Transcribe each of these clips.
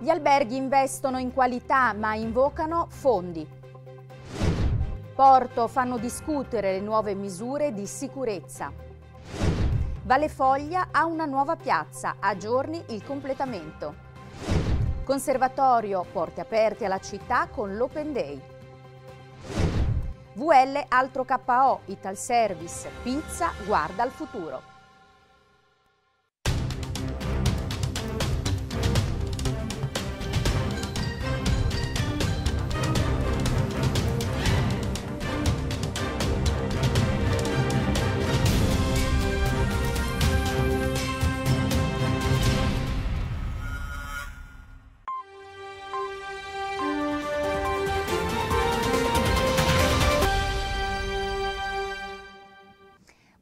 Gli alberghi investono in qualità ma invocano fondi. Porto fanno discutere le nuove misure di sicurezza. Valle Foglia ha una nuova piazza, a giorni il completamento. Conservatorio, porte aperte alla città con l'Open Day. VL altro KO, Ital Service, pizza, guarda al futuro.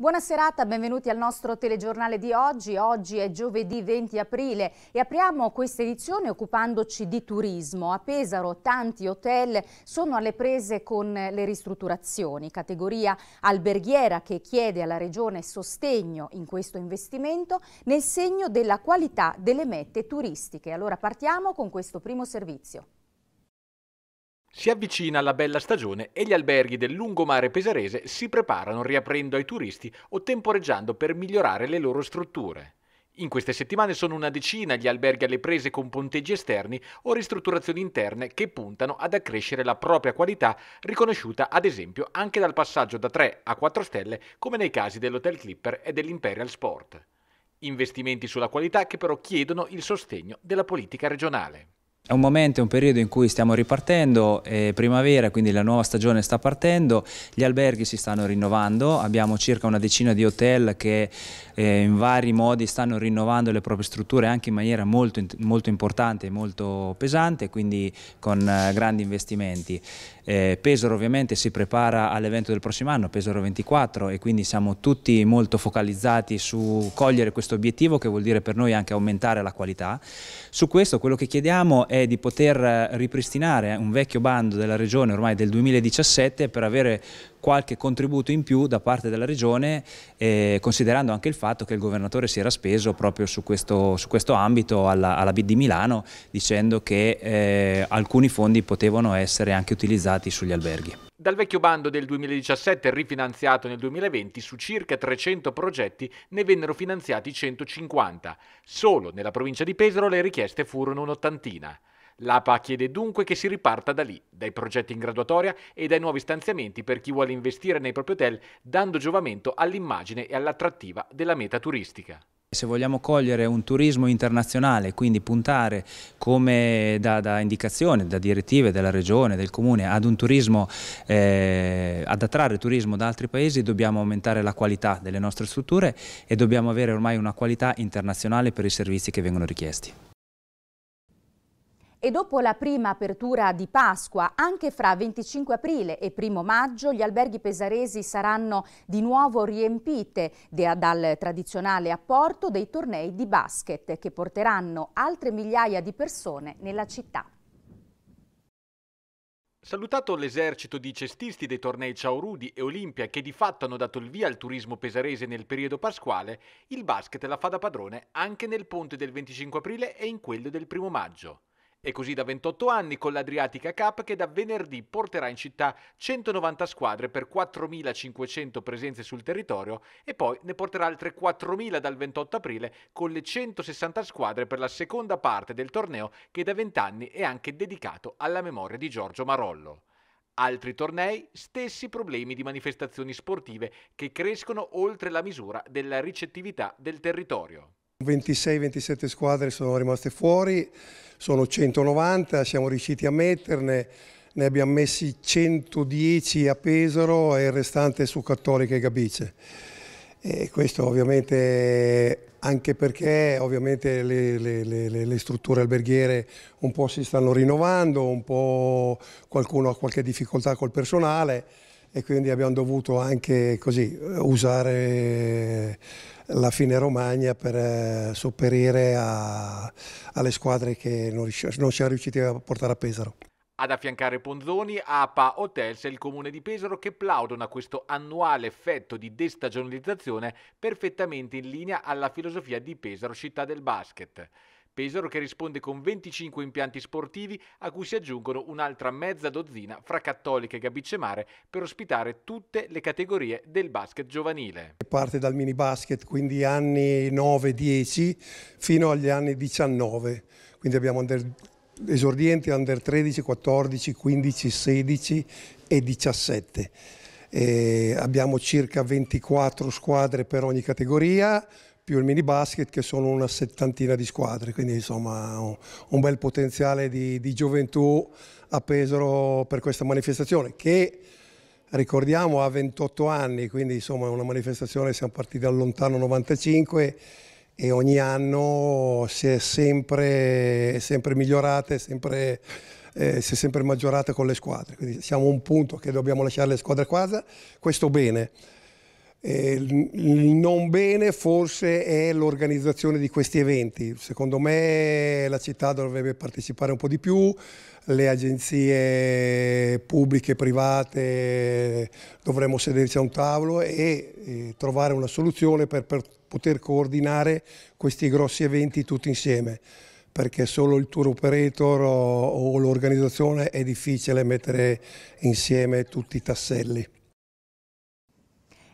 Buona serata, benvenuti al nostro telegiornale di oggi. Oggi è giovedì 20 aprile e apriamo questa edizione occupandoci di turismo. A Pesaro tanti hotel sono alle prese con le ristrutturazioni, categoria alberghiera che chiede alla Regione sostegno in questo investimento nel segno della qualità delle mete turistiche. Allora partiamo con questo primo servizio. Si avvicina la bella stagione e gli alberghi del lungomare pesarese si preparano riaprendo ai turisti o temporeggiando per migliorare le loro strutture. In queste settimane sono una decina gli alberghi alle prese con ponteggi esterni o ristrutturazioni interne che puntano ad accrescere la propria qualità, riconosciuta ad esempio anche dal passaggio da 3 a 4 stelle come nei casi dell'Hotel Clipper e dell'Imperial Sport. Investimenti sulla qualità che però chiedono il sostegno della politica regionale. È un momento, è un periodo in cui stiamo ripartendo, è primavera, quindi la nuova stagione sta partendo, gli alberghi si stanno rinnovando, abbiamo circa una decina di hotel che eh, in vari modi stanno rinnovando le proprie strutture anche in maniera molto, molto importante e molto pesante, quindi con eh, grandi investimenti. Eh, Pesaro ovviamente si prepara all'evento del prossimo anno, Pesaro 24 e quindi siamo tutti molto focalizzati su cogliere questo obiettivo che vuol dire per noi anche aumentare la qualità. Su questo quello che chiediamo è di poter ripristinare un vecchio bando della regione ormai del 2017 per avere qualche contributo in più da parte della Regione, eh, considerando anche il fatto che il governatore si era speso proprio su questo, su questo ambito alla, alla BID di Milano, dicendo che eh, alcuni fondi potevano essere anche utilizzati sugli alberghi. Dal vecchio bando del 2017 rifinanziato nel 2020 su circa 300 progetti ne vennero finanziati 150. Solo nella provincia di Pesaro le richieste furono un'ottantina. L'APA chiede dunque che si riparta da lì, dai progetti in graduatoria e dai nuovi stanziamenti per chi vuole investire nei propri hotel, dando giovamento all'immagine e all'attrattiva della meta turistica. Se vogliamo cogliere un turismo internazionale, quindi puntare come da, da indicazione, da direttive della regione, del comune, ad un turismo, eh, ad attrarre turismo da altri paesi, dobbiamo aumentare la qualità delle nostre strutture e dobbiamo avere ormai una qualità internazionale per i servizi che vengono richiesti. E dopo la prima apertura di Pasqua, anche fra 25 aprile e 1 maggio, gli alberghi pesaresi saranno di nuovo riempite dal tradizionale apporto dei tornei di basket che porteranno altre migliaia di persone nella città. Salutato l'esercito di cestisti dei tornei Ciaurudi e Olimpia che di fatto hanno dato il via al turismo pesarese nel periodo pasquale, il basket la fa da padrone anche nel ponte del 25 aprile e in quello del 1 maggio. E così da 28 anni con l'Adriatica Cup che da venerdì porterà in città 190 squadre per 4.500 presenze sul territorio e poi ne porterà altre 4.000 dal 28 aprile con le 160 squadre per la seconda parte del torneo che da 20 anni è anche dedicato alla memoria di Giorgio Marollo. Altri tornei, stessi problemi di manifestazioni sportive che crescono oltre la misura della ricettività del territorio. 26-27 squadre sono rimaste fuori, sono 190, siamo riusciti a metterne, ne abbiamo messi 110 a Pesaro e il restante su Cattolica e Gabice. E questo ovviamente anche perché ovviamente le, le, le, le, strutture alberghiere un po' si stanno rinnovando, un po' qualcuno ha qualche difficoltà col personale, e quindi abbiamo dovuto anche così, eh, usare la fine Romagna per eh, sopperire a, alle squadre che non, non siamo riusciti a portare a Pesaro. Ad affiancare Ponzoni, APA Hotels e il comune di Pesaro che plaudono a questo annuale effetto di destagionalizzazione perfettamente in linea alla filosofia di Pesaro città del basket. Pesaro che risponde con 25 impianti sportivi a cui si aggiungono un'altra mezza dozzina fra Cattolica e Gabicemare per ospitare tutte le categorie del basket giovanile. Parte dal mini basket, quindi anni 9-10 fino agli anni 19, quindi abbiamo under, esordienti under 13, 14, 15, 16 e 17. E eh, abbiamo circa 24 squadre per ogni categoria, più il mini basket che sono una settantina di squadre, quindi insomma un, bel potenziale di, di gioventù a Pesaro per questa manifestazione che ricordiamo ha 28 anni, quindi insomma è una manifestazione, siamo partiti da lontano 95 e ogni anno si è sempre, sempre migliorata, eh, si è sempre maggiorata con le squadre, quindi siamo a un punto che dobbiamo lasciare le squadre a casa, questo bene. Eh, il non bene forse è l'organizzazione di questi eventi. Secondo me la città dovrebbe partecipare un po' di più, le agenzie pubbliche e private dovremmo sederci a un tavolo e trovare una soluzione per, poter coordinare questi grossi eventi tutti insieme perché solo il tour operator o, o l'organizzazione è difficile mettere insieme tutti i tasselli.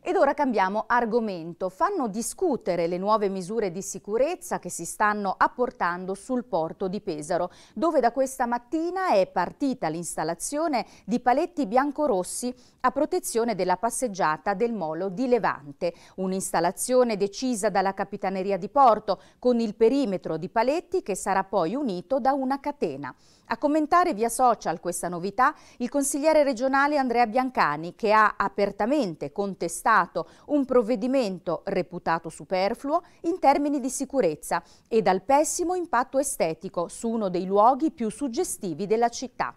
Ed ora cambiamo argomento. Fanno discutere le nuove misure di sicurezza che si stanno apportando sul porto di Pesaro, dove da questa mattina è partita l'installazione di paletti biancorossi a protezione della passeggiata del molo di Levante. Un'installazione decisa dalla Capitaneria di Porto con il perimetro di paletti che sarà poi unito da una catena. A commentare via social questa novità il consigliere regionale Andrea Biancani che ha apertamente contestato stato un provvedimento reputato superfluo in termini di sicurezza e dal pessimo impatto estetico su uno dei luoghi più suggestivi della città.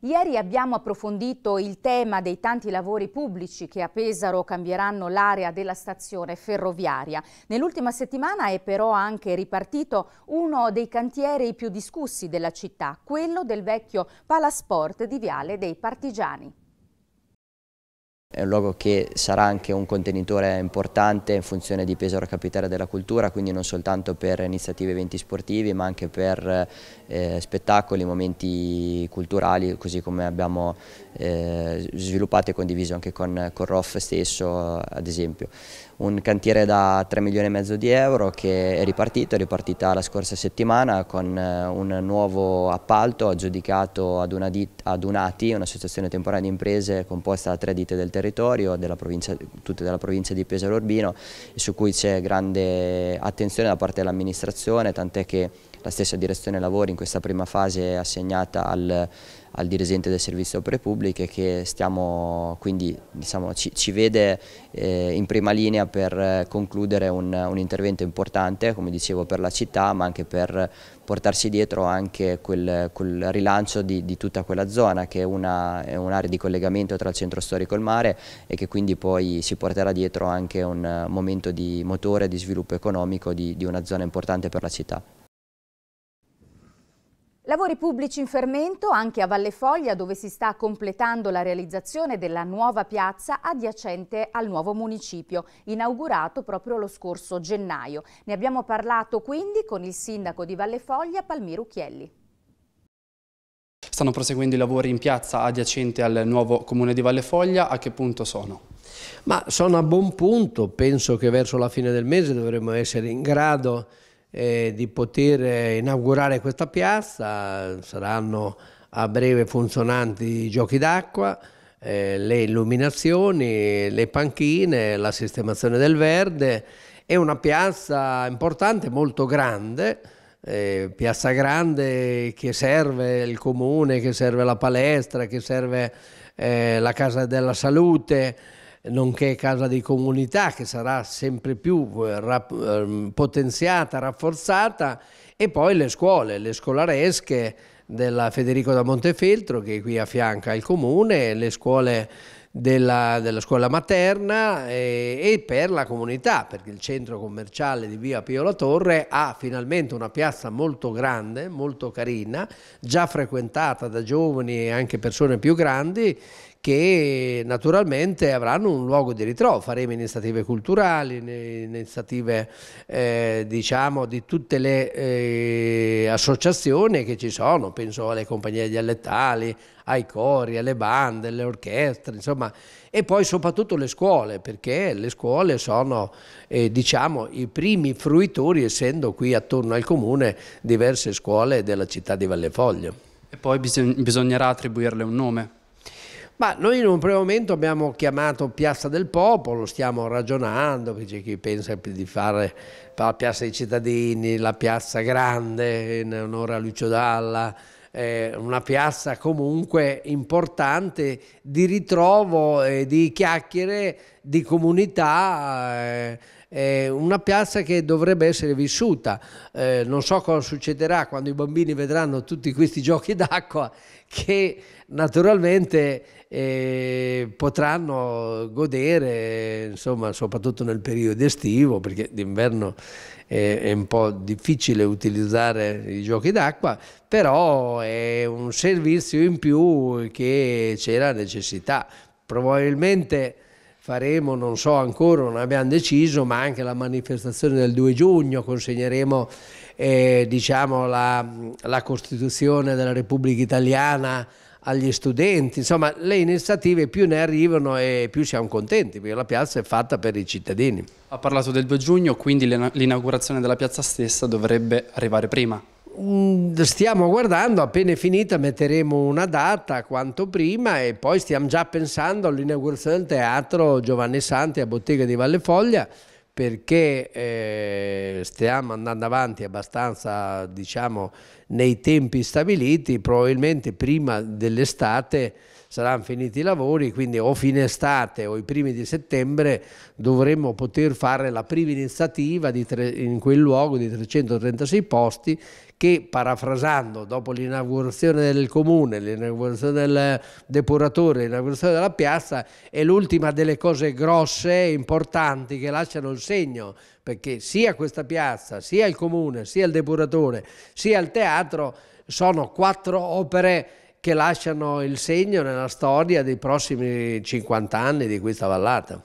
Ieri abbiamo approfondito il tema dei tanti lavori pubblici che a Pesaro cambieranno l'area della stazione ferroviaria. Nell'ultima settimana è però anche ripartito uno dei cantieri più discussi della città, quello del vecchio Palasport di Viale dei Partigiani. È un luogo che sarà anche un contenitore importante in funzione di peso capitale della cultura, quindi non soltanto per iniziative e eventi sportivi, ma anche per eh, spettacoli, momenti culturali, così come abbiamo eh, sviluppato e condiviso anche con, con ROF stesso, ad esempio un cantiere da 3 milioni e mezzo di euro che è ripartito, è ripartita la scorsa settimana con eh, un nuovo appalto aggiudicato ad, una dit, ad un'ATI, un'associazione temporanea di imprese composta da tre ditte del territorio, della tutte della provincia di Pesaro Urbino, su cui c'è grande attenzione da parte dell'amministrazione, tant'è che la stessa direzione lavori in questa prima fase è assegnata al al dirigente del servizio opere pubbliche che stiamo, quindi, diciamo, ci, ci, vede eh, in prima linea per eh, concludere un, un, intervento importante, come dicevo, per la città ma anche per portarsi dietro anche quel, quel rilancio di, di, tutta quella zona che è un'area un di collegamento tra il centro storico e il mare e che quindi poi si porterà dietro anche un momento di motore, di sviluppo economico di, di una zona importante per la città. Lavori pubblici in fermento anche a Valle Foglia dove si sta completando la realizzazione della nuova piazza adiacente al nuovo municipio, inaugurato proprio lo scorso gennaio. Ne abbiamo parlato quindi con il sindaco di Valle Foglia, Palmiro Chielli. Stanno proseguendo i lavori in piazza adiacente al nuovo comune di Valle Foglia, a che punto sono? Ma sono a buon punto, penso che verso la fine del mese dovremo essere in grado di eh, di poter inaugurare questa piazza, saranno a breve funzionanti i giochi d'acqua, eh, le illuminazioni, le panchine, la sistemazione del verde. È una piazza importante, molto grande, eh, piazza grande che serve il comune, che serve la palestra, che serve eh, la casa della salute nonché Casa di Comunità che sarà sempre più eh, rap ehm, potenziata, rafforzata e poi le scuole, le scolaresche della Federico da Montefeltro che qui affianca il comune, le scuole della, della scuola materna e, e, per la comunità perché il centro commerciale di via Pio La Torre ha finalmente una piazza molto grande, molto carina, già frequentata da giovani e anche persone più grandi che naturalmente avranno un luogo di ritrovo, faremo iniziative culturali, iniziative eh, diciamo di tutte le eh, associazioni che ci sono, penso alle compagnie dialettali, ai cori, alle bande, alle orchestre, insomma, e poi soprattutto le scuole, perché le scuole sono eh, diciamo, i primi fruitori, essendo qui attorno al comune diverse scuole della città di Vallefoglio. E poi bisognerà attribuirle un nome. Ma noi in un primo momento abbiamo chiamato Piazza del Popolo, stiamo ragionando, c'è chi pensa di fare la Piazza dei Cittadini, la Piazza Grande in onore a Lucio Dalla, eh, una piazza comunque importante di ritrovo, e di chiacchiere, di comunità. Eh, è una piazza che dovrebbe essere vissuta. Eh, non so cosa succederà quando i bambini vedranno tutti questi giochi d'acqua che naturalmente eh, potranno godere, insomma, soprattutto nel periodo estivo, perché d'inverno è, è un po' difficile utilizzare i giochi d'acqua, però è un servizio in più che c'era necessità. Probabilmente faremo, non so ancora, non abbiamo deciso, ma anche la manifestazione del 2 giugno, consegneremo eh, diciamo, la, la Costituzione della Repubblica Italiana agli studenti, insomma le iniziative più ne arrivano e più siamo contenti perché la piazza è fatta per i cittadini. Ha parlato del 2 giugno, quindi l'inaugurazione della piazza stessa dovrebbe arrivare prima. Mm, stiamo guardando, appena è finita metteremo una data quanto prima e poi stiamo già pensando all'inaugurazione del teatro Giovanni Santi a Bottega di Valle Foglia perché eh, stiamo andando avanti abbastanza diciamo nei tempi stabiliti, probabilmente prima dell'estate saranno finiti i lavori, quindi o fine estate o i primi di settembre dovremmo poter fare la prima iniziativa tre, in quel luogo di 336 posti che parafrasando dopo l'inaugurazione del comune, l'inaugurazione del depuratore, l'inaugurazione della piazza è l'ultima delle cose grosse e importanti che lasciano il segno perché sia questa piazza, sia il comune, sia il depuratore, sia il teatro sono quattro opere che lasciano il segno nella storia dei prossimi 50 anni di questa vallata.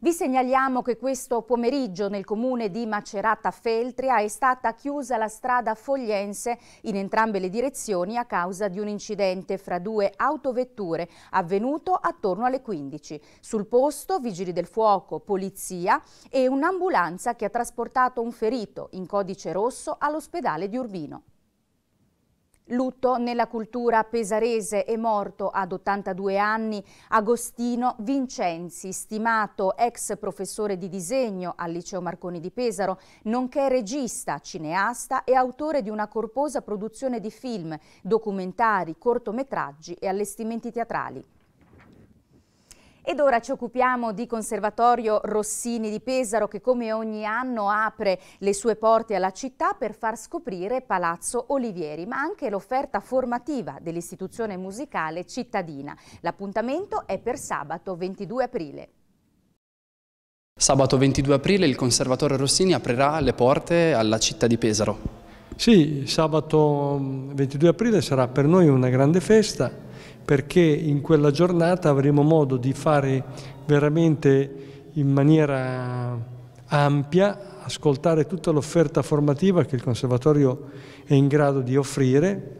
Vi segnaliamo che questo pomeriggio nel comune di Macerata Feltria è stata chiusa la strada fogliense in entrambe le direzioni a causa di un incidente fra due autovetture avvenuto attorno alle 15. Sul posto vigili del fuoco, polizia e un'ambulanza che ha trasportato un ferito in codice rosso all'ospedale di Urbino. Lutto nella cultura pesarese è morto ad 82 anni Agostino Vincenzi, stimato ex professore di disegno al Liceo Marconi di Pesaro, nonché regista, cineasta e autore di una corposa produzione di film, documentari, cortometraggi e allestimenti teatrali. Ed ora ci occupiamo di Conservatorio Rossini di Pesaro che come ogni anno apre le sue porte alla città per far scoprire Palazzo Olivieri, ma anche l'offerta formativa dell'istituzione musicale cittadina. L'appuntamento è per sabato 22 aprile. Sabato 22 aprile il Conservatorio Rossini aprirà le porte alla città di Pesaro. Sì, sabato 22 aprile sarà per noi una grande festa perché in quella giornata avremo modo di fare veramente in maniera ampia, ascoltare tutta l'offerta formativa che il Conservatorio è in grado di offrire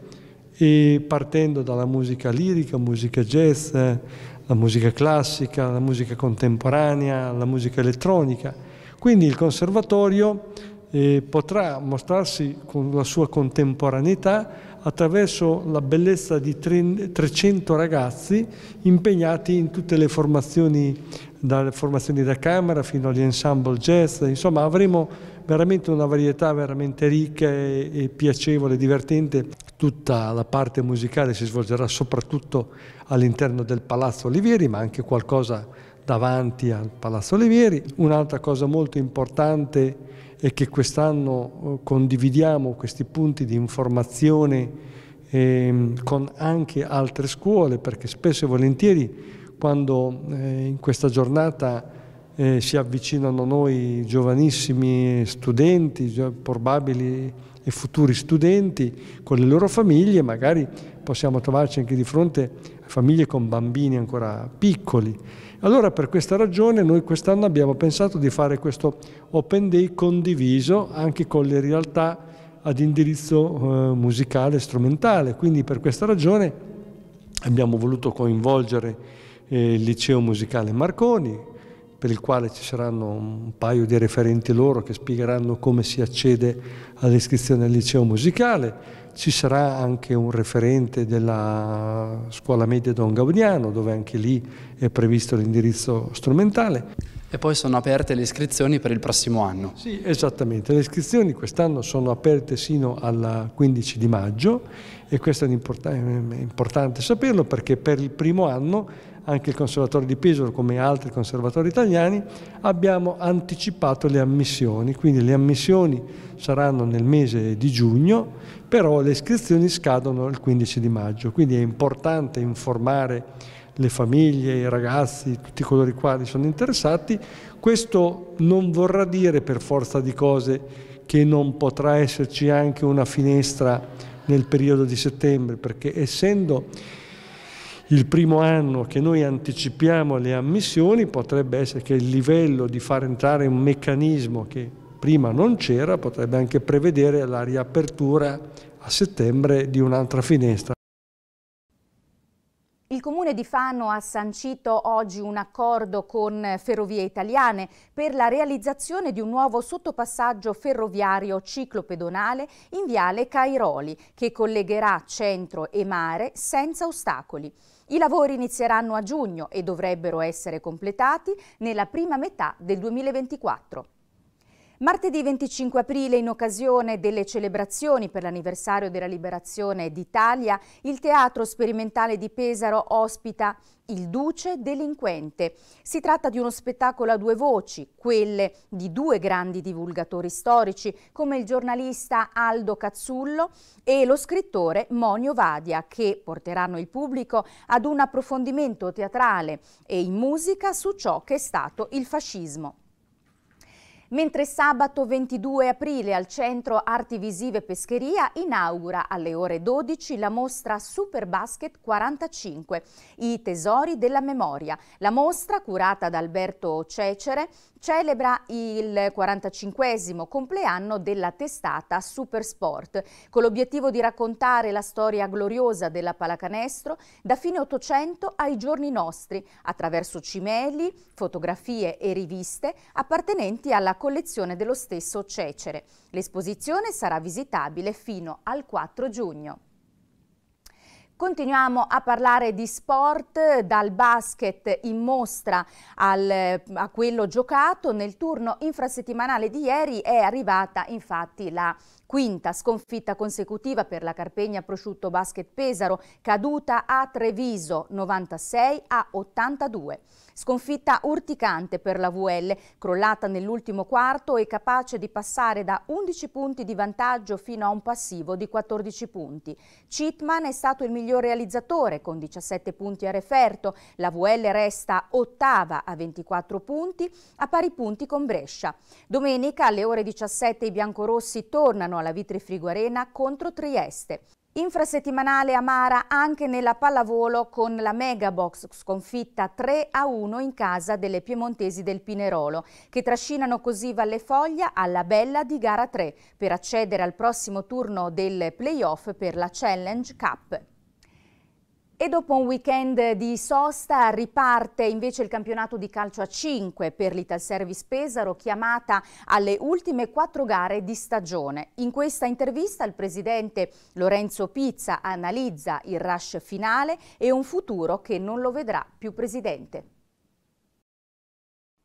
e partendo dalla musica lirica, musica jazz, la musica classica, la musica contemporanea, la musica elettronica. Quindi il Conservatorio eh, potrà mostrarsi con la sua contemporaneità attraverso la bellezza di 300 ragazzi impegnati in tutte le formazioni, dalle formazioni da camera fino agli ensemble jazz, insomma avremo veramente una varietà veramente ricca e, e piacevole, divertente. Tutta la parte musicale si svolgerà soprattutto all'interno del Palazzo Olivieri, ma anche qualcosa davanti al Palazzo Olivieri. Un'altra cosa molto importante e che quest'anno eh, condividiamo questi punti di informazione ehm, con anche altre scuole perché spesso e volentieri quando eh, in questa giornata eh, si avvicinano noi giovanissimi studenti, probabili e futuri studenti con le loro famiglie, magari possiamo trovarci anche di fronte a famiglie con bambini ancora piccoli allora per questa ragione noi quest'anno abbiamo pensato di fare questo Open Day condiviso anche con le realtà ad indirizzo eh, musicale e strumentale. Quindi per questa ragione abbiamo voluto coinvolgere eh, il liceo musicale Marconi, per il quale ci saranno un paio di referenti loro che spiegheranno come si accede all'iscrizione al liceo musicale ci sarà anche un referente della scuola media Don Gaudiano, dove anche lì è previsto l'indirizzo strumentale. E poi sono aperte le iscrizioni per il prossimo anno. Sì, esattamente. Le iscrizioni quest'anno sono aperte sino al 15 di maggio e questo è importante, è importante saperlo perché per il primo anno anche il Conservatorio di Pesaro come altri conservatori italiani, abbiamo anticipato le ammissioni, quindi le ammissioni saranno nel mese di giugno, però le iscrizioni scadono il 15 di maggio, quindi è importante informare le famiglie, i ragazzi, tutti coloro i quali sono interessati. Questo non vorrà dire per forza di cose che non potrà esserci anche una finestra nel periodo di settembre, perché essendo il primo anno che noi anticipiamo le ammissioni potrebbe essere che il livello di far entrare un meccanismo che prima non c'era potrebbe anche prevedere la riapertura a settembre di un'altra finestra. Comune di Fano ha sancito oggi un accordo con Ferrovie Italiane per la realizzazione di un nuovo sottopassaggio ferroviario ciclopedonale in Viale Cairoli, che collegherà centro e mare senza ostacoli. I lavori inizieranno a giugno e dovrebbero essere completati nella prima metà del 2024. Martedì 25 aprile, in occasione delle celebrazioni per l'anniversario della liberazione d'Italia, il Teatro Sperimentale di Pesaro ospita il Duce Delinquente. Si tratta di uno spettacolo a due voci, quelle di due grandi divulgatori storici come il giornalista Aldo Cazzullo e lo scrittore Monio Vadia che porteranno il pubblico ad un approfondimento teatrale e in musica su ciò che è stato il fascismo. Mentre sabato 22 aprile al Centro Arti Visive Pescheria inaugura alle ore 12 la mostra Superbasket 45, i tesori della memoria. La mostra, curata da Alberto Cecere, celebra il 45 compleanno della testata Supersport, con l'obiettivo di raccontare la storia gloriosa della pallacanestro da fine 800 ai giorni nostri, attraverso cimeli, fotografie e riviste appartenenti alla collezione dello stesso Cecere. L'esposizione sarà visitabile fino al 4 giugno. Continuiamo a parlare di sport, dal basket in mostra al, a quello giocato. Nel turno infrasettimanale di ieri è arrivata infatti la quinta sconfitta consecutiva per la Carpegna Prosciutto Basket Pesaro, caduta a Treviso 96 a 82. Sconfitta urticante per la VL, crollata nell'ultimo quarto e capace di passare da 11 punti di vantaggio fino a un passivo di 14 punti. Chitman è stato il miglior realizzatore con 17 punti a referto, la VL resta ottava a 24 punti, a pari punti con Brescia. Domenica alle ore 17 i biancorossi tornano alla alla Vitri Friguarena contro Trieste. Infrasettimanale amara anche nella pallavolo con la Megabox sconfitta 3 a 1 in casa delle piemontesi del Pinerolo che trascinano così Valle Foglia alla bella di gara 3 per accedere al prossimo turno del playoff per la Challenge Cup. E dopo un weekend di sosta riparte invece il campionato di calcio a 5 per l'Italservice Pesaro chiamata alle ultime quattro gare di stagione. In questa intervista il presidente Lorenzo Pizza analizza il rush finale e un futuro che non lo vedrà più presidente.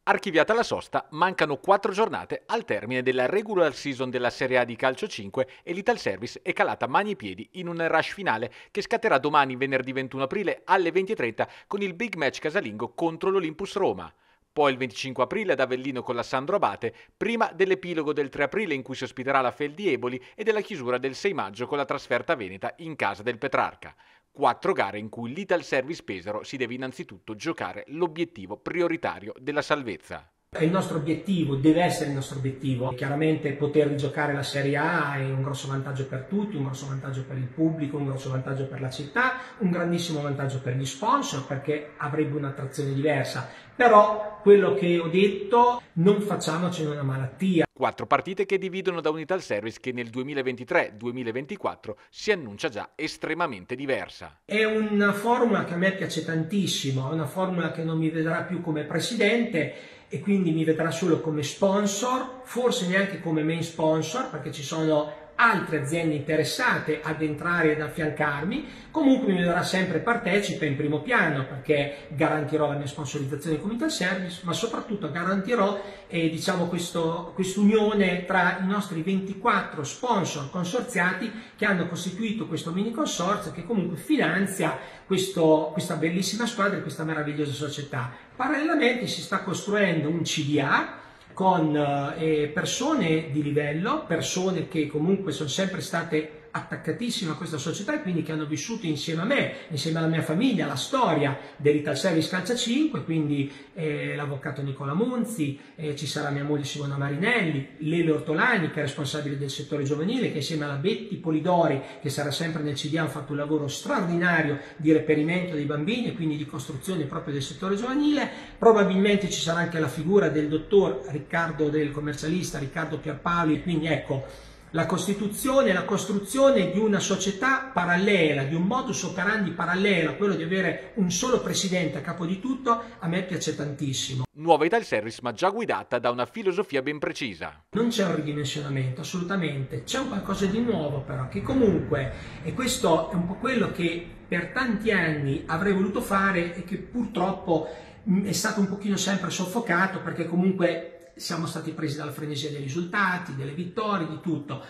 Archiviata la sosta, mancano 4 giornate al termine della regular season della Serie A di calcio 5 e l'Ital Service è calata mani e piedi in un rush finale che scatterà domani venerdì 21 aprile alle 20.30 con il big match casalingo contro l'Olympus Roma. Poi il 25 aprile ad Avellino con la Sandro Abate, prima dell'epilogo del 3 aprile in cui si ospiterà la Fel di Eboli e della chiusura del 6 maggio con la trasferta veneta in casa del Petrarca. Quattro gare in cui l'Ital Service Pesaro si deve innanzitutto giocare l'obiettivo prioritario della salvezza. È il nostro obiettivo, deve essere il nostro obiettivo. Chiaramente poter giocare la Serie A è un grosso vantaggio per tutti, un grosso vantaggio per il pubblico, un grosso vantaggio per la città, un grandissimo vantaggio per gli sponsor perché avrebbe un'attrazione diversa. Però quello che ho detto, non facciamoci una malattia. Quattro partite che dividono da Unital Service che nel 2023-2024 si annuncia già estremamente diversa. È una formula che a me piace tantissimo, è una formula che non mi vedrà più come presidente e quindi mi vedrà solo come sponsor, forse neanche come main sponsor perché ci sono altre aziende interessate ad entrare e ad affiancarmi, comunque mi vedrà sempre partecipe in primo piano perché garantirò la mia sponsorizzazione come tal service, ma soprattutto garantirò eh, diciamo questo, quest'unione tra i nostri 24 sponsor consorziati che hanno costituito questo mini consorzio che comunque finanzia questo, questa bellissima squadra e questa meravigliosa società. Parallelamente si sta costruendo un CDA con eh, persone di livello, persone che comunque sono sempre state attaccatissima a questa società e quindi che hanno vissuto insieme a me, insieme alla mia famiglia, la storia dell'Ital Service Calcia 5, quindi eh, l'avvocato Nicola Monzi, eh, ci sarà mia moglie Simona Marinelli, Lele Ortolani che è responsabile del settore giovanile, che insieme alla Betti Polidori che sarà sempre nel CDA ha fatto un lavoro straordinario di reperimento dei bambini e quindi di costruzione proprio del settore giovanile, probabilmente ci sarà anche la figura del dottor Riccardo del commercialista, Riccardo Pierpaoli, quindi ecco la costituzione e la costruzione di una società parallela, di un modus operandi parallelo, a quello di avere un solo presidente a capo di tutto, a me piace tantissimo. Nuova Italia Service ma già guidata da una filosofia ben precisa. Non c'è un ridimensionamento, assolutamente, c'è un qualcosa di nuovo però, che comunque, e questo è un po' quello che per tanti anni avrei voluto fare e che purtroppo mm, è stato un pochino sempre soffocato perché comunque siamo stati presi dalla frenesia dei risultati, delle vittorie, di tutto,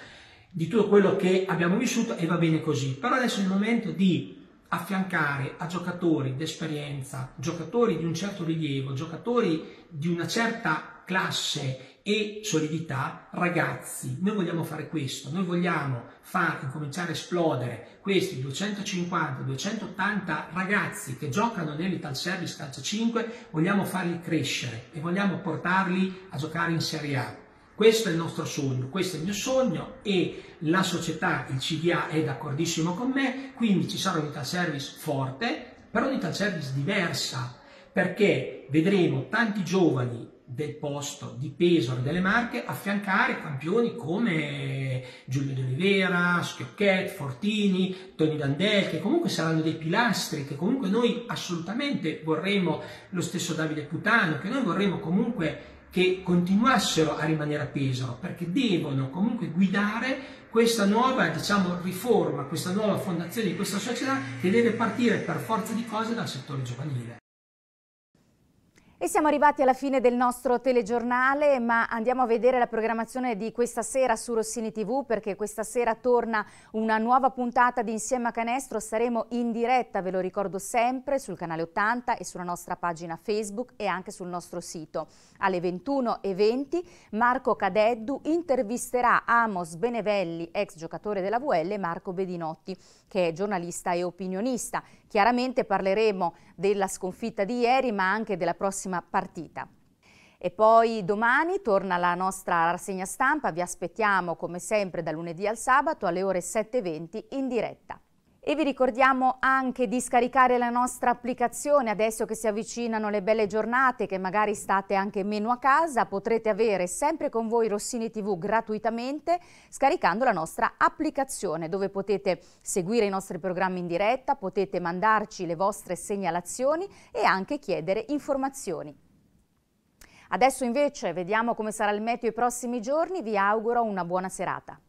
di tutto quello che abbiamo vissuto e va bene così. Però adesso è il momento di affiancare a giocatori d'esperienza, giocatori di un certo rilievo, giocatori di una certa classe e solidità, ragazzi, noi vogliamo fare questo, noi vogliamo far cominciare a esplodere questi 250-280 ragazzi che giocano nell'Ital Service Calcio 5, vogliamo farli crescere e vogliamo portarli a giocare in Serie A. Questo è il nostro sogno, questo è il mio sogno e la società, il CDA, è d'accordissimo con me, quindi ci sarà un'Ital Service forte, però un'Ital Service diversa, perché vedremo tanti giovani del posto di Pesaro delle Marche affiancare campioni come Giulio De Oliveira, Schiocchetti, Fortini, Tony Dandel, che comunque saranno dei pilastri, che comunque noi assolutamente vorremmo, lo stesso Davide Putano, che noi vorremmo comunque che continuassero a rimanere a Pesaro, perché devono comunque guidare questa nuova diciamo, riforma, questa nuova fondazione di questa società che deve partire per forza di cose dal settore giovanile. E siamo arrivati alla fine del nostro telegiornale, ma andiamo a vedere la programmazione di questa sera su Rossini TV perché questa sera torna una nuova puntata di Insieme a Canestro. Saremo in diretta, ve lo ricordo sempre, sul canale 80 e sulla nostra pagina Facebook e anche sul nostro sito. Alle 21.20 Marco Cadeddu intervisterà Amos Benevelli, ex giocatore della VL, e Marco Bedinotti, che è giornalista e opinionista. Chiaramente parleremo della sconfitta di ieri, ma anche della prossima prossima partita. E poi domani torna la nostra rassegna stampa, vi aspettiamo come sempre da lunedì al sabato alle ore 7.20 in diretta. E vi ricordiamo anche di scaricare la nostra applicazione adesso che si avvicinano le belle giornate, che magari state anche meno a casa, potrete avere sempre con voi Rossini TV gratuitamente scaricando la nostra applicazione dove potete seguire i nostri programmi in diretta, potete mandarci le vostre segnalazioni e anche chiedere informazioni. Adesso invece vediamo come sarà il meteo i prossimi giorni, vi auguro una buona serata.